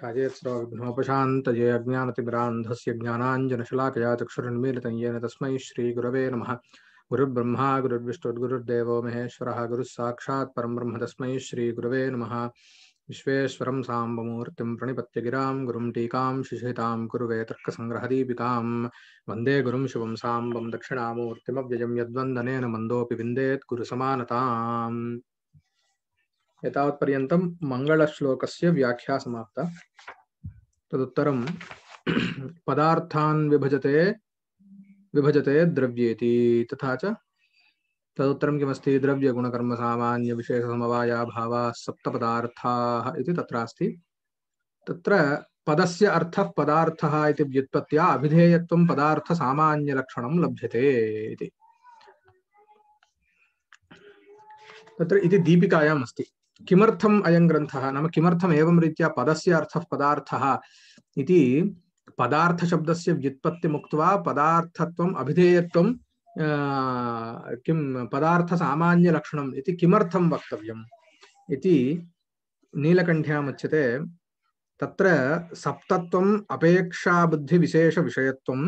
ध्यायेत्सर्वविघ्नोपशान्तये अज्ञानतिमिरान्धस्य ज्ञानाञ्जनशलाकया चक्षुरुन्मीलितं येन तस्मै श्रीगुरवे नमः गुरुर्ब्रह्मा गुरुर्विष्णुर्गुरुर्देवो महेश्वरः गुरुस्साक्षात् परं ब्रह्म तस्मै श्रीगुरवे नमः विश्वेश्वरं साम्बमूर्तिं प्रणिपत्य गिरां गुरुं टीकां शिशितां कुरुवे तर्कसङ्ग्रहदीपिकां वन्दे गुरुं शिवं साम्बं दक्षिणामूर्तिमव्ययं यद्वन्दनेन मन्दोऽपि विन्देत् गुरुसमानताम् एतावत्पर्यन्तं मङ्गलश्लोकस्य व्याख्या समाप्ता तदुत्तरं पदार्थान् विभजते विभजते द्रव्येति तथा च तदुत्तरं किमस्ति द्रव्यगुणकर्मसामान्यविशेषसमवायाभावाः सप्तपदार्थाः इति तत्र तत्र पदस्य अर्थः पदार्थः इति व्युत्पत्त्या अभिधेयत्वं पदार्थसामान्यलक्षणं लभ्यते इति तत्र इति दीपिकायाम् अस्ति किमर्थम् अयं ग्रन्थः नाम किमर्थम् एवं रीत्या पदस्य अर्थः पदार्थः इति पदार्थशब्दस्य व्युत्पत्तिमुक्त्वा पदार्थत्वम् अभिधेयत्वं किं पदार्थसामान्यलक्षणम् इति किमर्थं वक्तव्यम् इति नीलकण्ठ्याम् उच्यते तत्र सप्तत्वम् अपेक्षाबुद्धिविशेषविषयत्वं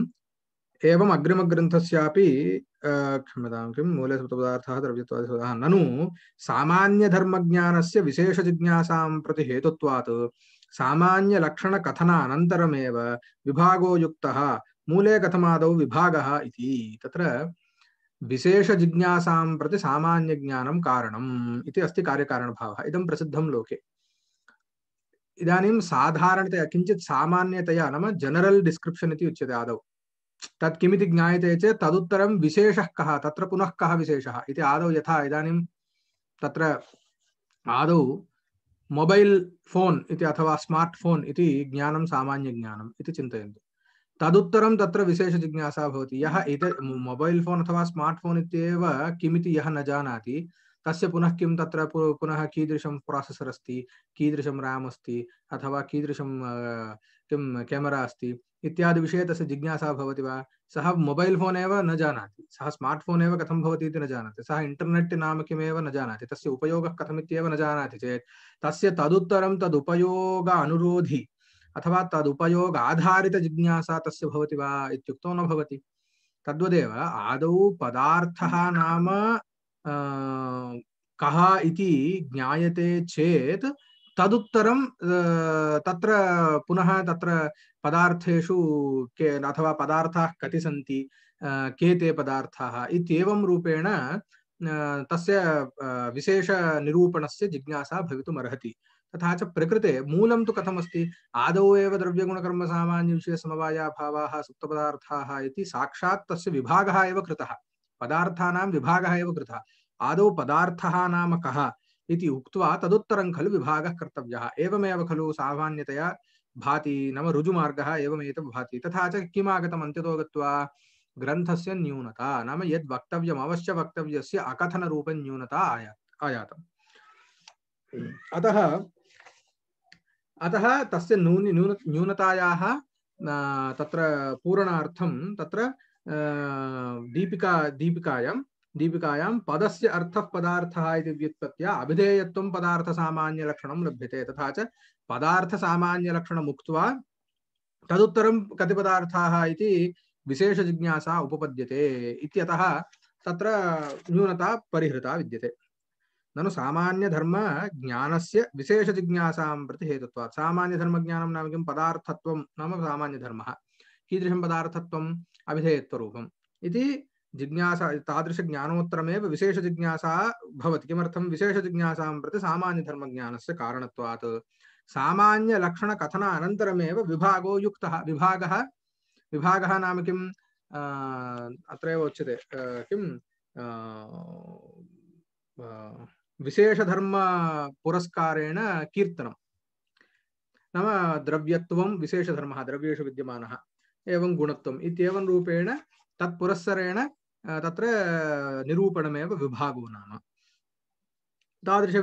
एवम् अग्रिमग्रन्थस्यापि क्षम्यतां किं मूले सप्तपदार्थः द्रव्यत्वादिशोधः ननु सामान्यधर्मज्ञानस्य विशेषजिज्ञासां प्रति हेतुत्वात् सामान्यलक्षणकथनानन्तरमेव विभागो युक्तः मूले कथमादौ विभागः इति तत्र विशेषजिज्ञासां प्रति सामान्यज्ञानं कारणम् इति अस्ति कार्यकारणभावः इदं प्रसिद्धं लोके इदानीं साधारणतया किञ्चित् सामान्यतया नाम जनरल् डिस्क्रिप्शन् इति उच्यते आदौ तत् किमिति ज्ञायते चेत् तदुत्तरं विशेषः कः तत्र पुनः कः विशेषः इति आदौ यथा इदानीं तत्र आदौ मोबैल् फोन् इति अथवा स्मार्ट् फोन् इति ज्ञानं सामान्यज्ञानम् इति चिन्तयन्तु तदुत्तरं तत्र विशेषजिज्ञासा भवति यः एत मोबैल् फोन् अथवा स्मार्ट् फोन् इत्येव किमिति यः न जानाति तस्य पुनः किं तत्र पुनः कीदृशं प्रासेसर् अस्ति कीदृशं रेम् अस्ति अथवा कीदृशं किं केमेरा अस्ति इत्यादि विषये तस्य जिज्ञासा भवति वा सः मोबैल् फोन् एव न जानाति सः स्मार्ट् फोन् एव कथं भवति इति न जानाति सः इण्टर्नेट् नाम किमेव न जानाति तस्य उपयोगः कथमित्येव न जानाति चेत् तस्य तदुत्तरं तदुपयोग अनुरोधि अथवा तदुपयोग आधारितजिज्ञासा तस्य भवति वा इत्युक्तौ न भवति तद्वदेव आदौ पदार्थः नाम कः इति ज्ञायते चेत् तदुत्तरं तत्र पुनः तत्र पदार्थेषु के अथवा पदार्थाः कति सन्ति के ते पदार्थाः इत्येवं रूपेण तस्य विशेषनिरूपणस्य जिज्ञासा भवितुमर्हति तथा च प्रकृते मूलं तु कथमस्ति आदौ एव द्रव्यगुणकर्मसामान्यविषयसमवायाभावाः सुप्तपदार्थाः इति साक्षात् तस्य विभागः एव कृतः पदार्थानां विभागः एव कृतः आदौ पदार्थः नाम कः इति उक्त्वा तदुत्तरं खलु विभागः कर्तव्यः एवमेव खलु सामान्यतया भाति नाम ऋजुमार्गः एवमेतत् भाति तथा च किम् आगतम् अन्त्यतो गत्वा ग्रन्थस्य न्यूनता नाम यद् वक्तव्यम् अवश्य वक्तव्यस्य अकथनरूपं न्यूनता आया आयातम् हम्म। अतः अतः तस्य न्यून न्यून न्यूनतायाः तत्र पूरणार्थं तत्र दीपिका दीपिकायां दीपिकायां पदस्य अर्थः पदार्थः इति व्युत्पत्त्या अभिधेयत्वं पदार्थसामान्यलक्षणं लभ्यते तथा च पदार्थसामान्यलक्षणम् उक्त्वा तदुत्तरं कति पदार्थाः इति विशेषजिज्ञासा उपपद्यते इत्यतः तत्र न्यूनता परिहृता विद्यते ननु सामान्यधर्मज्ञानस्य विशेषजिज्ञासां प्रति हेतुत्वात् सामान्यधर्मज्ञानं नाम किं पदार्थत्वं नाम सामान्यधर्मः कीदृशं पदार्थत्वम् अभिधेयत्वरूपम् इति जिज्ञासा तादृशज्ञानोत्तरमेव विशेषजिज्ञासा भवति किमर्थं विशेषजिज्ञासां प्रति सामान्यधर्मज्ञानस्य कारणत्वात् सामान्यलक्षणकथन अनन्तरमेव विभागो युक्तः विभागः विभागः नाम किं अत्रैव उच्यते किं विशेषधर्मपुरस्कारेण कीर्तनं नाम द्रव्यत्वं विशेषधर्मः द्रव्येषु विद्यमानः एवं गुणत्वम् इत्येवं रूपेण तत्पुरस्सरेण तत्र निरूपणमेव विभागो नाम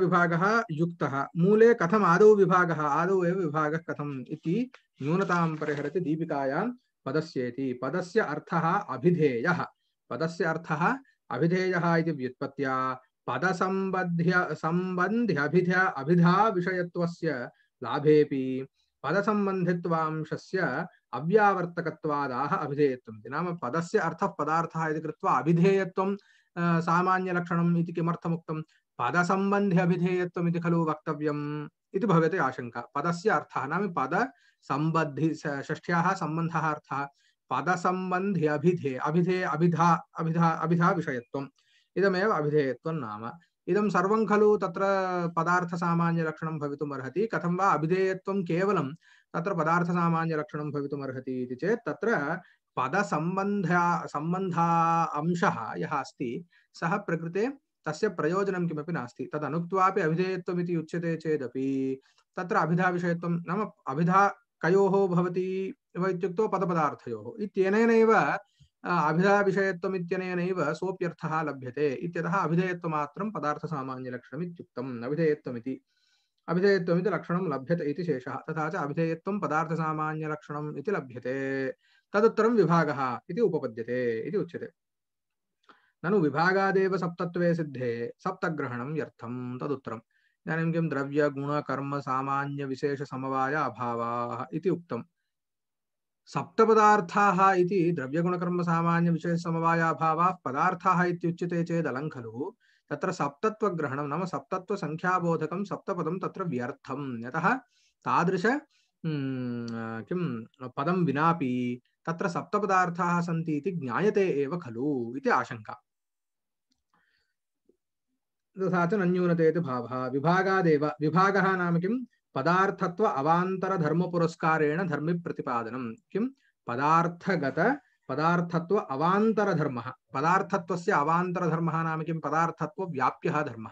विभाग युक्तः मूले कथम् आदौ विभागः आदौ एव विभागः कथम् इति न्यूनतां परिहरति दीपिकायां पदस्येति पदस्य अर्थः अभिधेयः पदस्य अर्थः अभिधेयः इति व्युत्पत्त्या पदसम्बध्य सम्बन्ध्यभिध अभिधा विषयत्वस्य लाभेऽपि पदसम्बन्धित्वांशस्य अव्यावर्तकत्वादाह अभिधेयत्व नाम पद से अर्थ पदार्थ अभिधेयत्व अभिधेयत्वं सामान्यलक्षणम् पद किमर्थमुक्तं अभिधेयत्व खलु इति भवते आशंका पद से अर्थ नाम पद नाम ष्ठिया संबंध अर्थ पद संबंधि अभिधेय अभिधेय अभिधा अभिधा अभिधा विषयत्व इदमेव अभिधेयत्व नाम इदं सर्वं खलु तत्र पदार्थसामान्यलक्षणं भवितुमर्हति कथं वा अभिधेयत्वं केवलं तत्र पदार्थसामान्यलक्षणं भवितुमर्हति इति चेत् तत्र पदसम्बन्ध सम्बन्धा अंशः यः अस्ति सः प्रकृते तस्य प्रयोजनं किमपि नास्ति तदनुक्त्वापि अभिधेयत्वम् इति उच्यते चेदपि तत्र अभिधाविषयत्वं नाम अभिधा कयोः भवति वा इत्युक्तौ पदपदार्थयोः इत्यनेनैव अभिधाविषयत्वमित्यनेनैव सोऽप्यर्थः लभ्यते इत्यतः अभिधेयत्वमात्रं पदार्थसामान्यलक्षणमित्युक्तम् अभिधेयत्वमिति अभिधेयत्वमिति लक्षणं लभ्यते इति शेषः तथा च अभिधेयत्वं पदार्थसामान्यलक्षणम् इति लभ्यते तदुत्तरं विभागः इति उपपद्यते उच्य उच्यते ननु विभागादेव सप्तत्वे सिद्धे सप्तग्रहणं व्यर्थं तदुत्तरम् इदानीं किं द्रव्यगुणकर्मसामान्यविशेषसमवाय अभावाः इति उक्तम् सप्तपदार्थाः इति द्रव्यगुणकर्मसामान्यविषयसमवायाभावाः पदार्थाः इत्युच्यते चेदलं खलु तत्र सप्तत्वग्रहणं नाम सप्तत्वसङ्ख्याबोधकं सप्तपदं तत्र व्यर्थं यतः तादृश किं पदं विनापि तत्र सप्तपदार्थाः सन्ति इति ज्ञायते एव खलु इति आशङ्का तथा च नन्यूनते भावः विभागादेव विभागः नाम किं पदार्थत्व अवांतर धर्म पुरस्कारेण धर्म प्रतिपादनम किम पदार्थगत पदार्थत्व अवांतर धर्म पदार्थत्वस्य अवांतर धर्म नाम किम पदार्थत्व व्याप्य धर्म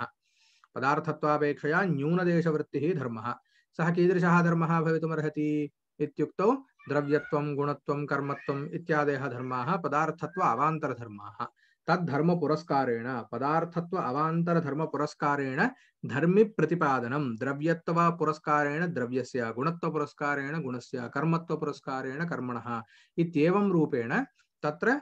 पदार्थत्वापेक्षया वृत्ति धर्म सह कीदृश धर्म भवितुमर्हति द्रव्यम द्रव्यत्वं गुणत्वं कर्मत्वम् धर्म पदार्थत्व अवांतर धर्म तद्धर्म पुरस्कारेण पदार्थत्व अवांतर धर्म पुरस्कारेण धर्मी प्रतिपादनम द्रव्यत्व पुरस्कारेण द्रव्यस्य गुणत्व पुरस्कारेण गुणस्य कर्मत्व पुरस्कारेण कर्मणः इत्येवं रूपेण तत्र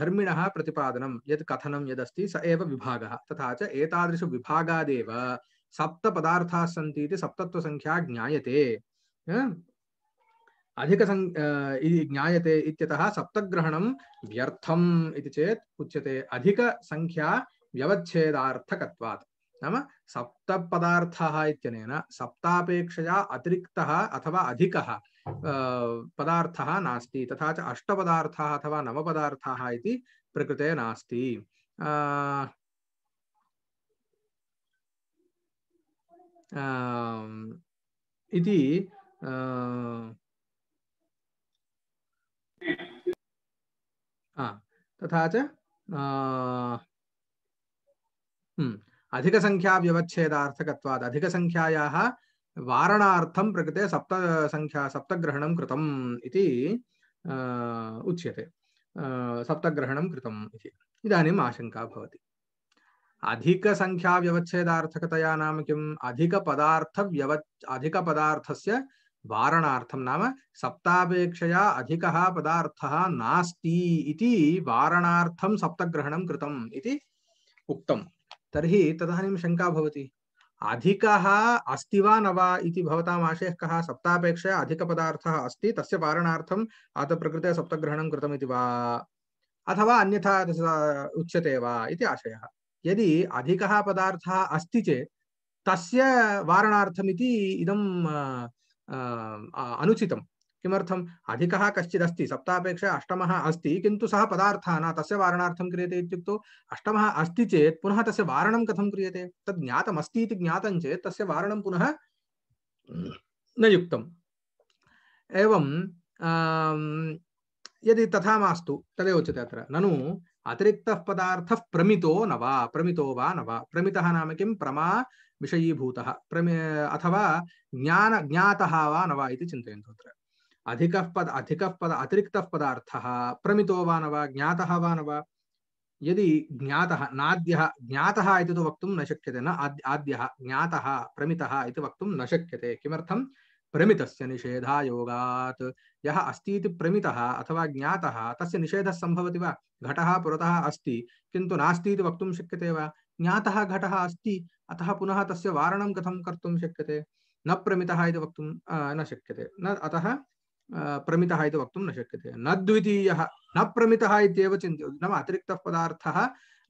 धर्मिणः प्रतिपादनं यत् कथनं यदस्ति स एव विभागः तथा च एतादृशविभागादेव सप्तपदार्थाः सन्ति इति सप्तत्वसङ्ख्या ज्ञायते अधिक इति ज्ञायते इत्यतः सप्तग्रहणं व्यर्थम् इति चेत् उच्यते अधिकसङ्ख्या व्यवच्छेदार्थकत्वात् नाम सप्तपदार्थः इत्यनेन सप्तापेक्षया अतिरिक्तः अथवा अधिकः पदार्थः नास्ति तथा च अष्टपदार्थाः अथवा नवपदार्थाः इति प्रकृते नास्ति इति हाँ, तथा च हम्म, अधिकसङ्ख्याव्यवच्छेदार्थकत्वात् अधिकसङ्ख्यायाः वारणार्थं प्रकृते सप्तसङ्ख्या सप्तग्रहणं कृतम् इति उच्यते सप्तग्रहणं कृतम् इति इदानीम् आशङ्का भवति अधिकसङ्ख्याव्यवच्छेदार्थकतया नाम किम् अधिकपदार्थव्यव अधिकपदार्थस्य वारणार्थम नाम सप्तापेक्षया अधिकः पदार्थः नास्ति इति वारणार्थं सप्तग्रहणं कृतम् इति उक्तं तर्हि तदानीं शङ्का भवति अधिकः अस्ति वा न वा इति भवताम् आशयः कः सप्तापेक्षया अधिकपदार्थः अस्ति तस्य वारणार्थम् आतप्रकृते सप्तग्रहणं कृतम् इति वा अथवा अन्यथा उच्यते वा इति आशयः यदि अधिकः पदार्थः अस्ति चेत् तस्य वारणार्थमिति इदं अनुचितं किमर्थम् अधिकः कश्चिदस्ति सप्तापेक्षा अष्टमः अस्ति किन्तु सः पदार्थः न तस्य वारणार्थं क्रियते इत्युक्तौ अष्टमः अस्ति चेत् पुनः तस्य वारणं कथं क्रियते तद् ज्ञातमस्ति इति ज्ञातं चेत् तस्य वारणं पुनः न युक्तम् एवं यदि तथा मास्तु तदेव उच्यते अत्र ननु अतिरिक्तः पदार्थः प्रमितो न वा प्रमितो वा न वा प्रमितः नाम किं प्रमा विषयीभूत प्रमे अथवा ज्ञान ज्ञात वा न वा चिंत अधिक पद अधिक पद अतिरिक्त पदार्थ प्रमित वा न ज्ञात वा न यदि ज्ञात नाद्य ज्ञात इति तु वक्तुं न शक्यते न आद्य ज्ञात प्रमित वक्त न शक्य है किमर्थं प्रमित निषेधा योगा यहाँ अस्ती प्रमित अथवा ज्ञात तस्य निषेध संभव घट पुता अस्त किंतु किन्तु वक्त शक्य है शक्यते वा ज्ञातः घटः अस्ति अतः पुनः तस्य वारणं कथं कर्तुं शक्यते न प्रमितः इति वक्तुं न शक्यते न अतः प्रमितः इति वक्तुं न शक्यते न द्वितीयः न प्रमितः इत्येव चिन्त्य नाम अतिरिक्तः पदार्थः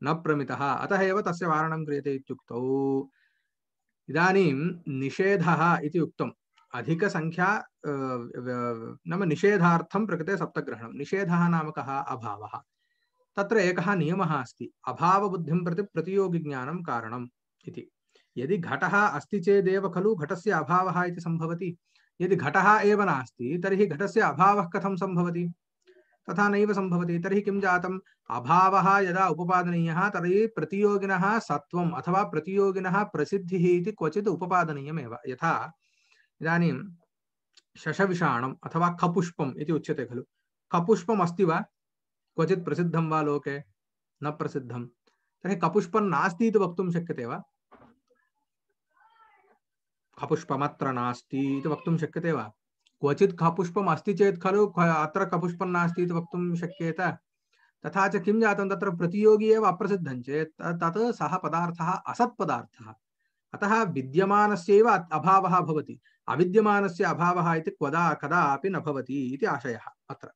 न प्रमितः अतः एव तस्य वारणं क्रियते इत्युक्तौ इदानीं निषेधः इति उक्तम् अधिकसङ्ख्या नाम निषेधार्थं प्रकृते सप्तग्रहणं निषेधः नाम कः अभावः तत्र एकः नियमः अस्ति अभावबुद्धिं प्रति प्रतियोगिज्ञानं कारणम् इति यदि घटः अस्ति चेदेव खलु घटस्य अभावः इति सम्भवति यदि घटः एव नास्ति तर्हि घटस्य अभावः कथं सम्भवति तथा नैव सम्भवति तर्हि किं जातम् अभावः यदा उपपादनीयः तर्हि प्रतियोगिनः सत्त्वम् अथवा प्रतियोगिनः प्रसिद्धिः इति क्वचित् उपपादनीयमेव यथा इदानीं शशविषाणम् अथवा खपुष्पम् इति उच्यते खलु खपुष्पम् अस्ति वा क्वचित् प्रसिद्धं वा लोके न प्रसिद्धं तर्हि कपुष्पं नास्ति इति वक्तुं शक्यते वा खपुष्पमत्र नास्ति इति वक्तुं शक्यते वा क्वचित् खपुष्पम् अस्ति चेत् खलु अत्र खपुष्पं नास्ति इति वक्तुं शक्येत तथा च किं जातं तत्र प्रतियोगी एव अप्रसिद्धं चेत् तत् सः पदार्थः असत्पदार्थः अतः विद्यमानस्यैव अभावः भवति अविद्यमानस्य अभावः इति कदा कदापि न भवति इति आशयः अत्र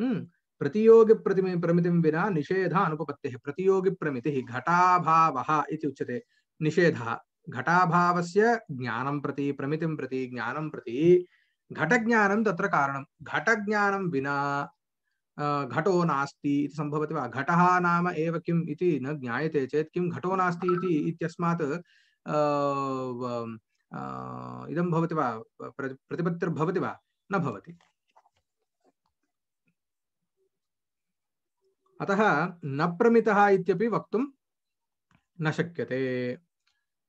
हम्म, प्रतियोगिप्रतिमि प्रमितिं विना निषेध अनुपपत्तिः प्रतियोगिप्रमितिः घटाभावः इति उच्यते निषेधः घटाभाव से ज्ञान प्रति प्रमितिं प्रति ज्ञान प्रति घट घटज्ञानं तत्र घट ज्ञान विना घटो नास्ती इति घट नाम कि न ज्ञाते चेत कि घटो नास्ती इति इत्यस्मात् इदं भवति अतः न प्रमितः वक्त न शक्यते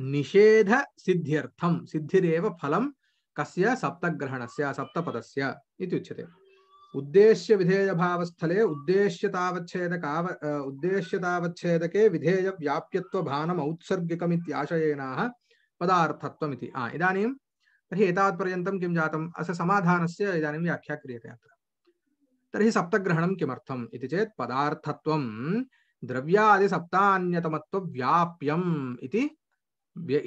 निषेध सिद्ध्यर्थम सिद्धिरेव फल कस्य सप्तग्रहण से सप्तपद उच्यते उद्देश्य विधेय भावस्थले उद्देश्यतावच्छेदक उद्देश्यतावच्छेदके विधेय व्याप्यत्व भानम औत्सर्गिकम इत्याशयेनाः पदार्थत्वम् इति आ इदानीं तर्हि एतावत्पर्यन्तं किं जातम् अस्य समाधानस्य व्याख्या क्रीय अत्र तरी सप्तग्रहण किमर्थम् चेत पदार्थत्व द्रव्यादि द्रव्यादिसप्तान्यतमत्वव्याप्यम्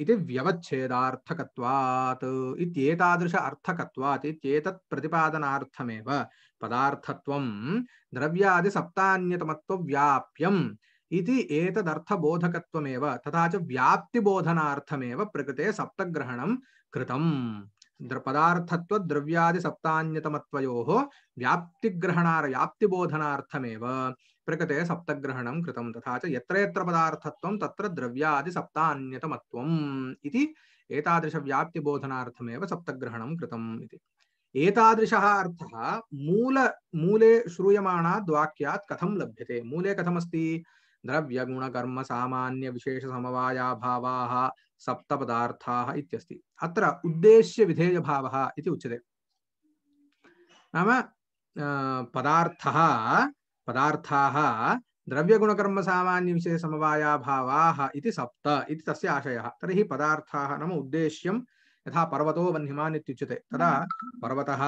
इति व्यवच्छेदार्थकत्वात् इत्येतादृश अर्थकत्वात् इत्येतत् प्रतिपादनार्थमेव पदार्थत्वं द्रव्यादिसप्तान्यतमत्वव्याप्यम् इति एतदर्थबोधकत्वमेव तथा च व्याप्तिबोधनार्थमेव प्रकृते सप्तग्रहणं कृतम् पदार्थत्वद्रव्यादिसप्तान्यतमत्वयोः व्याप्तिग्रहणार व्याप्तिबोधनार्थमेव प्रकृते सप्तग्रहण कृतम तथा यत्र यत्र पदार्थत्व तत्र द्रव्यादि द्रव्यादिसप्तान्यतमत्वम् इति एतादृश व्याप्ति एतादृशव्याप्तिबोधनार्थमेव सप्तग्रहण कृतम् इति एतादृशः अर्थः मूल मूले श्रूयमाणाद् वाक्यात् कथं लभ्यते मूले कथमस्ति द्रव्यगुणकर्म सप्त पदार्थाः इत्यस्ति अत्र उद्देश्य उद्देश्यविधेयभावः इति उच्यते नाम पदार्थः पदार्थाः द्रव्यगुणकर्मसामान्यविषयसमवायाभावाः इति सप्त इति तस्य आशयः तर्हि पदार्थाः नाम उद्देश्यं यथा पर्वतो वह्निमान् इत्युच्यते तदा पर्वतः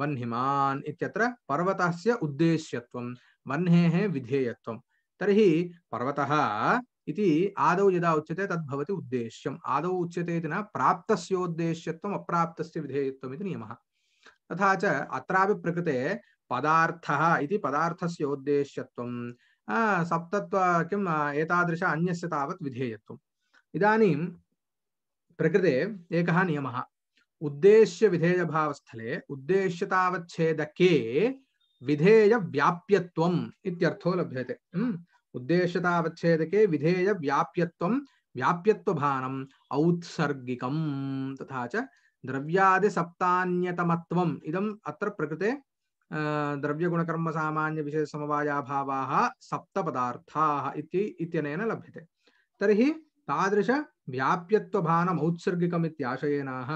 वह्निमान् इत्यत्र पर्वतस्य उद्देश्यत्वं वह्नेः विधेयत्वं तर्हि पर्वतः इति आदौ यदा उच्य तद्भवति उद्देश्यम् आदौ उच्यते न प्राप्तस्योद्देश्यत्वम् अप्राप्तस्य विधेयत्वम् इति नियमः तथा च प्रकृते पदार्थ इति पदार्थस्य उद्देश्यत्वं सप्तत्व किम् एतादृश अन्यस्य तावत् विधेयत्वम् इदानीं प्रकृते एकः नियमः उद्देश्यविधेयभावस्थले उद्देश्यतावच्छेदके विधेयव्याप्यत्वम् इत्यर्थो लभ्यते उद्देश्यतावच्छेदके विधेयव्याप्यत्वं व्याप्यत्वभानम् औत्सर्गिकं तथा च द्रव्यादिसप्तान्यतमत्वम् इदम् अत्र प्रकृते द्रव्य गुणकर्म सामान्य विशेष द्रव्यगुणकर्मसामान्यविशेषसमवायाभावाः सप्तपदार्थाः इति इत्यनेन लभ्यते तर्हि तादृशव्याप्यत्वभानमौत्सर्गिकम् इत्याशयेनाः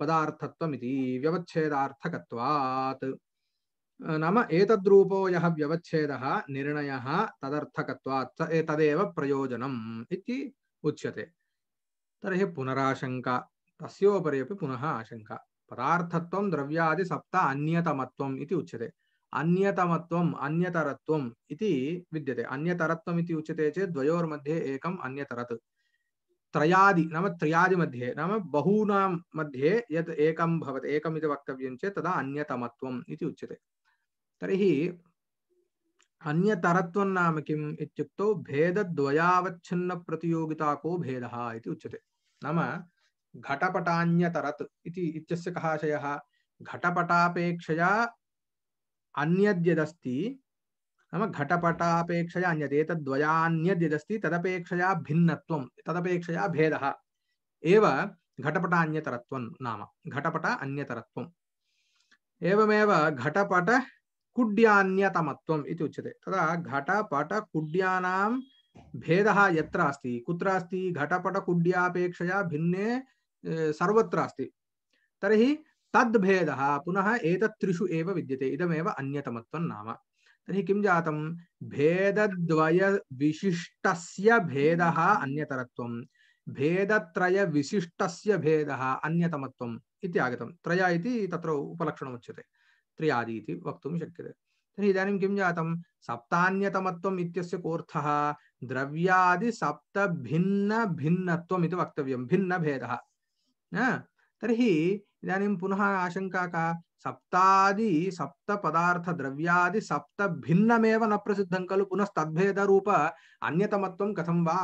पदार्थत्वमिति व्यवच्छेदार्थकत्वात् नाम एतद्रूपो यः व्यवच्छेदः निर्णयः तदर्थकत्वात् तदेव प्रयोजनम् इति उच्यते तर्हि पुनराशङ्का तस्योपरि अपि पुनः आशङ्का पदार्थत्वं द्रव्यादि सप्त अन्यतमत्वम् उच्यते अन्यतमत्वम् अन्यतरत्वम् इति विद्यते अन्यतरत्वम् इति उच्यते चेत् द्वयोर्मध्ये एकम् अन्यतरत् त्रयादि नाम त्रयादिमध्ये नाम बहूनां मध्ये यत् एकं भवति एकम् इति वक्तव्यं चेत् तदा अन्यतमत्वम् इति उच्यते तर्हि अन्यतरत्वं नाम किम् इत्युक्तौ भेदद्वयावच्छिन्नप्रतियोगिताको भेदः इति उच्यते नाम घटपटान्यतरत् इति इत्यस्य कः आशयः घटपटापेक्षया अन्यद्यदस्ति नाम घटपटापेक्षया अन्यत् एतद्वयान्यद्यदस्ति तदपेक्षया भिन्नत्वं तदपेक्षया भेदः एव घटपटान्यतरत्वं नाम घटपट अन्यतरत्वम् एवमेव घटपट कुड्यान्यतमत्वम् इति उच्यते तदा घटपटकुड्यानां भेदः यत्र अस्ति कुत्र अस्ति घटपटकुड्यापेक्षया भिन्ने सर्वत्र अस्त तरी तद्भेदः पुनः एतत् त्रिषु एव विद्यते इदमेव अन्यतमत्वं नाम तर्हि किं भेदद्वय भेदद्वयविशिष्टस्य भेदः अन्यतरत्वं भेदत्रयविशिष्टस्य भेदः अन्यतमत्वम् इति आगतं त्रय इति तत्र उपलक्षणमुच्यते त्र्यादि इति वक्तुं शक्यते तर्हि इदानीं किं जातं सप्तान्यतमत्वम् इत्यस्य कोऽर्थः द्रव्यादिसप्तभिन्नभिन्नत्वम् इति वक्तव्यं भिन्नभेदः तर्हि इदानीं पुनः आशंका का सप्तादि सप्त पदार्थ द्रव्यादि सप्त भिन्नमेव न प्रसिद्धं खलु पुनस्तद्भेद रूप अन्यतमत्वं कथं वा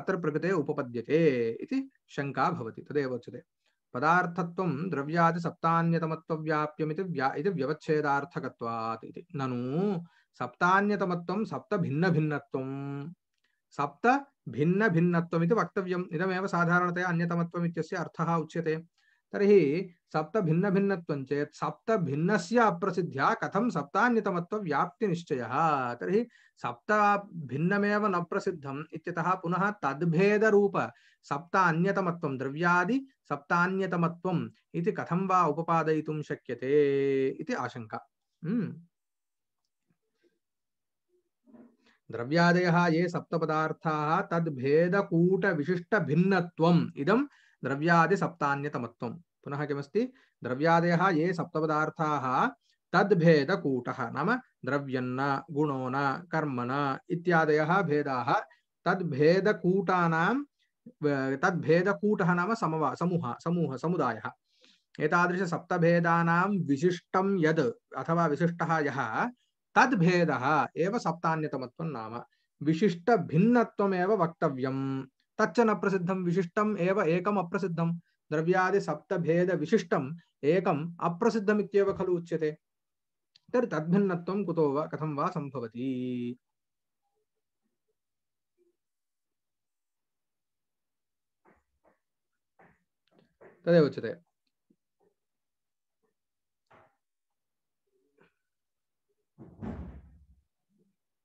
अत्र प्रकृते उपपद्यते इति शङ्का भवति तदेव उच्यते पदार्थत्वं द्रव्यादि सप्तान्यतमत्वव्याप्यमिति व्या इति व्यवच्छेदार्थकत्वात् इति ननु सप्तान्यतमत्वं सप्तभिन्नभिन्नत्वम् सप्त भिन्न भिन्नत्वमिति वक्तव्यम् इदमेव साधारणतया अतम अर्थ उच्य तर्हि सप्त भिन्न भिन्नत्वं चेत् सप्त भिन्नस्य अप्रसिद्ध्या कथं सप्तान्यतमत्वव्याप्तिनिश्चयः तर्हि सप्त भिन्नमेव न प्रसिद्धम् इत्यतः पुनः तद्भेदरूप सप्त द्रव्यादि सप्तान्यतमत्वम् इति कथं वा उपपादयितुं शक्यते इति द्रव्यादय ये विशिष्ट भिन्न इदम द्रव्यादि द्रव्यादिसप्तान्यतमत्वं पुनः किमस्त द्रव्यादय ये सप्तपदार्थाः तद्भेदकूटः नाम द्रव्यन्न गुणोन कर्मण इत्यादयः भेदाः तद्भेदकूटानां तद्भेदकूटः नाम समवा समूह समूह समुदाय एक एतादृशसप्तभेदानां विशिष्ट यद अथवा विशिष्ट यहाँ तद्भेद एव सप्तान्यतमत्वं नाम विशिष्ट भिन्नत्वमेव वक्तव्यं तच्च न प्रसिद्धं विशिष्टम् एव एकम् अप्रसिद्धं द्रव्यादि सप्तभेद विशिष्टम् एकम अप्रसिद्धम् इत्येव खलु उच्यते तर्हि तद्भिन्नत्वं कुतो वा कथं वा सम्भवति तदेव उच्यते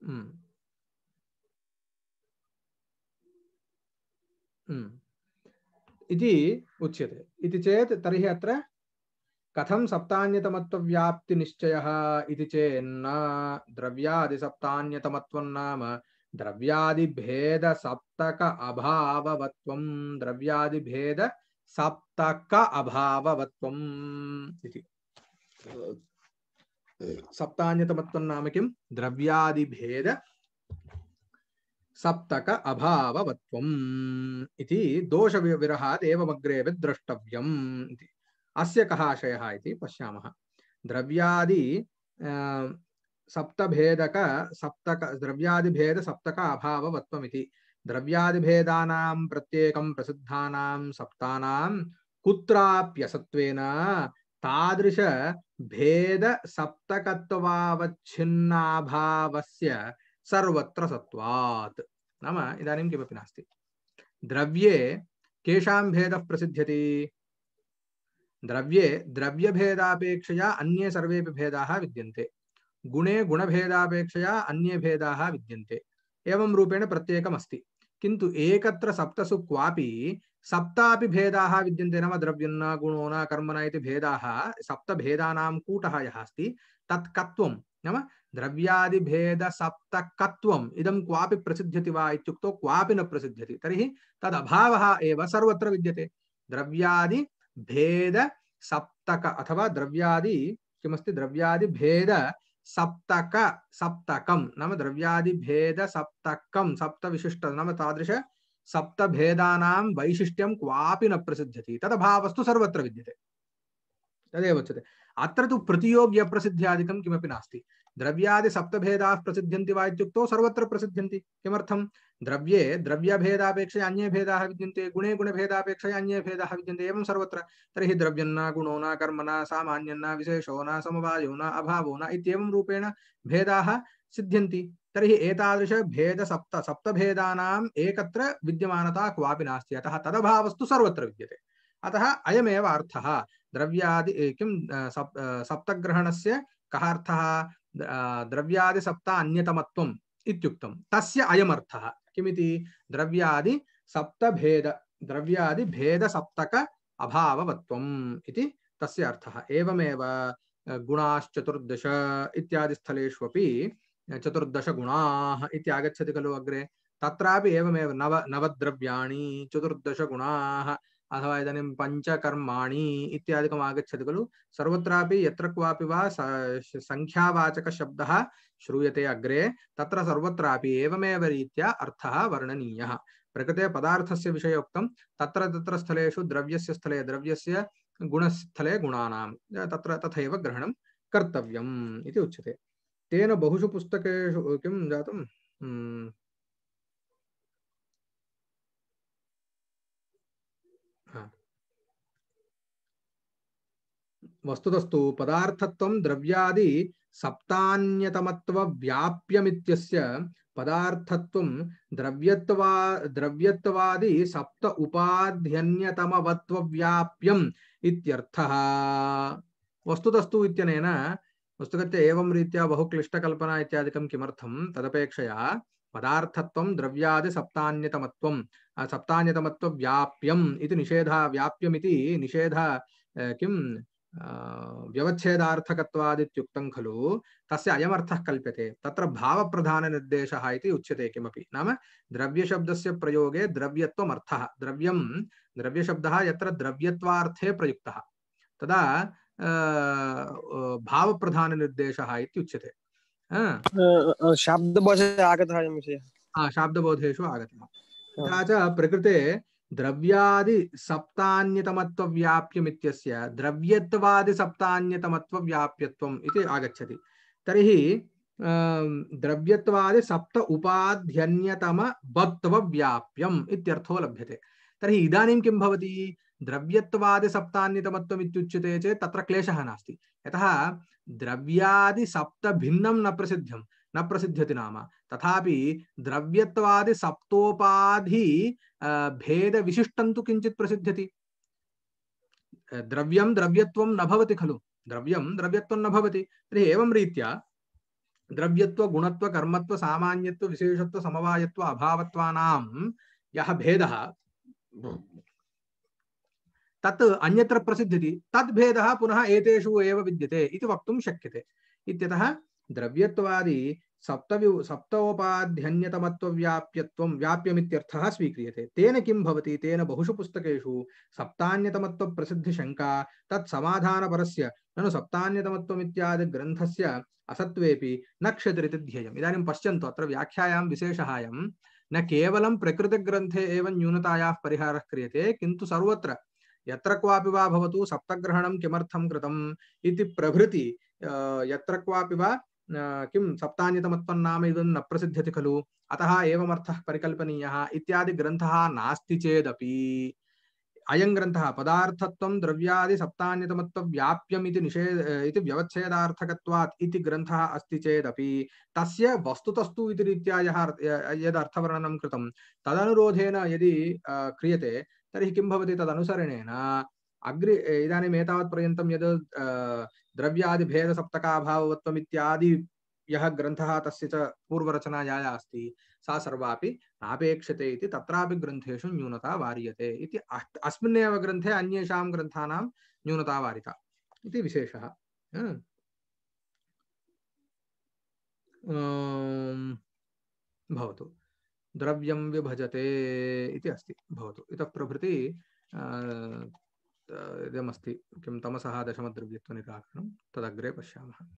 Hmm. Hmm. इति उच्यते इति चेत् तर्हि अत्र कथं सप्तान्यतमत्वव्याप्तिनिश्चयः इति चेन्न द्रव्यादिसप्तान्यतमत्वं नाम द्रव्यादिभेदसप्तक अभाववत्वं द्रव्यादिभेदसप्तक अभाववत्वम् इति सप्तान्यतमत्वं नाम किं सप्तक अभाववत्वम् इति दोषविरहात् एवमग्रेऽपि द्रष्टव्यम् इति अस्य कः आशयः द्रव्यादि सप्तक सप्तक द्रव्यादिभेद सप्तक अभाववत्वमिति द्रव्यादिभेदानां प्रत्येकं प्रसिद्धानां सप्तानां कुत्राप्यसत्वेन तादृश भेद सप्तकत्वावच्छिन्नाभावस्य सर्वत्र सत्वात् नाम इदानीं किमपि नास्ति द्रव्ये केषां भेदः प्रसिद्ध्यति द्रव्ये द्रव्यभेदापेक्षया अन्ये सर्वेपि भेदाः विद्यन्ते गुणे गुणभेदापेक्षया अन्ये भेदाः विद्यन्ते एवं रूपेण प्रत्येकमस्ति किंतु एकत्र सप्तसु क्वापि सप्ता भेदाः विद्य नाम द्रव्यं गुणो न कर्म न इति भेदाः सप्तभेदानां कूटः यः अस्ति तत्कत्वं नाम द्रव्यादिभेदसप्तकत्वम् इदम क्वा प्रसिद्ध्यति वा क्वा न प्रसिद्य तरी तदभाव एव सर्वत्र विद्यते द्रव्यादिभेदसप्तक अथवा द्रव्यादि किमस्ति द्रव्यादि भेद सप्तक सप्तकं नाम द्रव्यादिभेदसप्तकं सप्तविशिष्ट नाम तादृश सप्तभेदानां वैशिष्ट्यं क्वापि न प्रसिद्ध्यति तदभावस्तु सर्वत्र विद्यते तदेव उच्यते अत्र तु प्रतियोग्यप्रसिद्ध्यादिकं किमपि नास्ति द्रव्यादि सप्तभेदाः प्रसिद्ध्यन्ति वा इत्युक्तौ सर्वत्र प्रसिद्ध्यन्ति किमर्थं द्रव्ये भेदापेक्ष अन्ये भेद विद्य गुणे गुण भेदापेक्ष भेदाः भेद एवं सर्वत्र द्रव्यं न गुणो न कर्म न सामान्य विशेषो न समवायो न अभाव नूपेण भेद सिद्ध्य तरी एक भेद सप्त सप्तभेदानाम् एकत्र विद्यमता क्वा नास्ति अतः तदभावस्तु सर्वत्र विद्यते अतः अयमेव अर्थ द्रव्यादि किं सप्तग्रहण से कः द्रव्यादिसप्त अन्यतमत्वम् इत्युक्तं तस्य अयमर्थः किमिति द्रव्यादिसप्तभेद द्रव्यादिभेदसप्तक अभाववत्वम् इति तस्य अर्थः एवमेव गुणाश्चतुर्दश इत्यादि स्थलेष्वपि चतुर्दशगुणाः इति आगच्छति खलु अग्रे तत्रापि एवमेव नव नवद्रव्याणि चतुर्दशगुणाः अथवा इदानीं पंचकर्मा इत्यादिकम् आगच्छति खलु सर्वत्रापि यत्र क्वापि श्रूयते अग्रे तत्र सर्वत्रापि एवमेव रीत्या अर्थः वर्णनीयः प्रकृते पदार्थस्य विषये उक्तं तत्र तत्र स्थलेषु द्रव्यस्य स्थले द्रव्य गुणस्थले गुणा तत्र तथैव ग्रहणं कर्तव्यम् इति उच्यते तेन बहुषु पुस्तकेषु किं जातं वस्तुतस्तु पदार्थत्वं द्रव्यादि सप्तान्यतमत्वव्याप्यमित्यस्य पदार्थत्वं द्रव्यत्वा द्रव्यत्वादि सप्त उपाध्यन्यतमवत्वव्याप्यम् इत्यर्थः वस्तुतस्तु इत्यनेन वस्तुगत्य एवं रीत्या बहुक्लिष्टकल्पना इत्यादिकं किमर्थं तदपेक्षया पदार्थत्वं द्रव्यादि सप्तान्यतमत्वं सप्तान्यतमत्वव्याप्यम् इति निषेधा व्याप्यमिति निषेध किं व्यवच्छेदार्थकत्वादित्युक्तं खलु तस्य अयमर्थः कल्प्यते तत्र भावप्रधाननिर्देशः इति उच्यते किमपि नाम द्रव्यशब्दस्य प्रयोगे द्रव्यत्वम् अर्थः द्रव्यं द्रव्यशब्दः यत्र द्रव्यत्वार्थे प्रयुक्तः तदा भावप्रधाननिर्देशः इति उच्यते शाब्दबोधे आगतः शाब्दबोधेषु आगतः तथा च प्रकृते द्रव्यादि सप्तान्यतमत्वव्याप्यम् इत्यस्य द्रव्यत्वादि सप्तान्यतमत्वव्याप्यत्वम् इति आगच्छति तर्हि अं, द्रव्यत्वादि सप्त उपाध्यन्यतम भक्तव इत्यर्थो लभ्यते तर्हि इदानीं किं भवति द्रव्यत्वादि सप्तान्यतमत्वम् इत्युच्यते चेत् तत्र क्लेशः नास्ति यतः द्रव्यादि सप्त भिन्नं न प्रसिद्धं न प्रसिद्ध्यति नाम तथा द्रव्यवादी सप्तोपाधि भेद विशिष्ट तो किंचि प्रसिद्ध्यति द्रव्यम द्रव्यत्वं खलु द्रव्यम द्रव्यत्वं नवती भवति तर्हि एवं रीत्या द्रव्यत्व गुणत्व कर्मत्व सामान्यत्व विशेषत्व समवायत्व अभावत्वानां यः भेदः तत् अन्यत्र तद्भेदः पुनः एतेषु एव विद्यते इति वक्तुं शक्यते इत्यतः द्रव्यत्वादि सप्तवि सप्तोपाध्यन्यतमत्वव्याप्यत्वं व्याप्यमित्यर्थः स्वीक्रियते तेन किं भवति तेन बहुषु पुस्तकेषु सप्तान्यतमत्वप्रसिद्धिशङ्का तत्समाधानपरस्य ननु सप्तान्यतमत्वमित्यादिग्रन्थस्य असत्त्वेऽपि न क्षतिरिति ध्येयम् इदानीं पश्यन्तु अत्र व्याख्यायां विशेषः अयं न केवलं प्रकृतिग्रन्थे एव न्यूनतायाः परिहारः क्रियते किन्तु सर्वत्र यत्र क्वापि वा भवतु सप्तग्रहणं किमर्थं कृतम् इति प्रभृति यत्र क्वापि वा కిం సప్తాన్యతమత్వన్నామ ఇదం న ప్రసిద్ధ్యతి ఖలు అత ఏమర్థ పరికల్పనీయ ఇత్యాది గ్రంథ నాస్తి చేదపి అయం గ్రంథ పదార్థత్వం ద్రవ్యాది సప్తాన్యతమత్వ వ్యాప్యం ఇది నిషేధ ఇది వ్యవచ్ఛేదార్థకత్వాత్ ఇది గ్రంథ అస్తి చేదపి తస్య వస్తుతస్తు ఇది రీత్యా యద్ అర్థవర్ణనం కృతం తదనురోధేన యది క్రియతే తర్హి కిం భవతి తదనుసరణేన అగ్రి ఇదానీ ఏతావత్ పర్యంతం యద్ द्रव्यादि भेद सप्तका भावत्व इत्यादि यह ग्रंथ तस्य च पूर्वरचना या अस्ति सा सर्वापि नापेक्षते इति तत्रापि ग्रन्थेषु न्यूनता वार्यते इति अस्मिन्नेव ग्रन्थे अन्येषां ग्रन्थानां न्यूनता वारिता इति विशेषः भवतु द्रव्यं विभजते इति अस्ति भवतु इतः प्रभृति इदमस्ति किं तमसः दशमद्रव्यत्वनिराकरणं तदग्रे पश्यामः